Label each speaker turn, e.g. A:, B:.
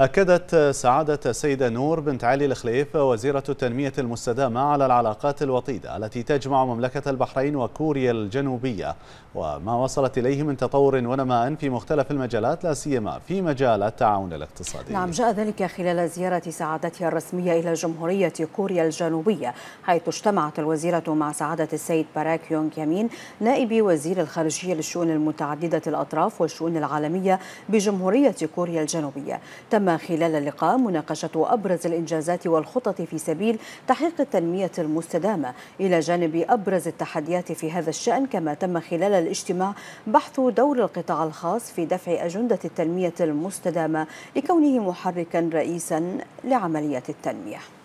A: أكدت سعادة السيدة نور بنت علي الخليفة وزيرة التنمية المستدامة على العلاقات الوطيدة التي تجمع مملكة البحرين وكوريا الجنوبية وما وصلت إليه من تطور ونماء في مختلف المجالات لا سيما في مجال التعاون الاقتصادي نعم
B: جاء ذلك خلال زيارة سعادتها الرسمية إلى جمهورية كوريا الجنوبية حيث اجتمعت الوزيرة مع سعادة السيد باراك يونغ يامين نائب وزير الخارجية للشؤون المتعددة الأطراف والشؤون العالمية بجمهورية كوريا الجنوبية تم تم خلال اللقاء مناقشة أبرز الإنجازات والخطط في سبيل تحقيق التنمية المستدامة إلى جانب أبرز التحديات في هذا الشأن كما تم خلال الاجتماع بحث دور القطاع الخاص في دفع أجندة التنمية المستدامة لكونه محركا رئيسا لعملية التنمية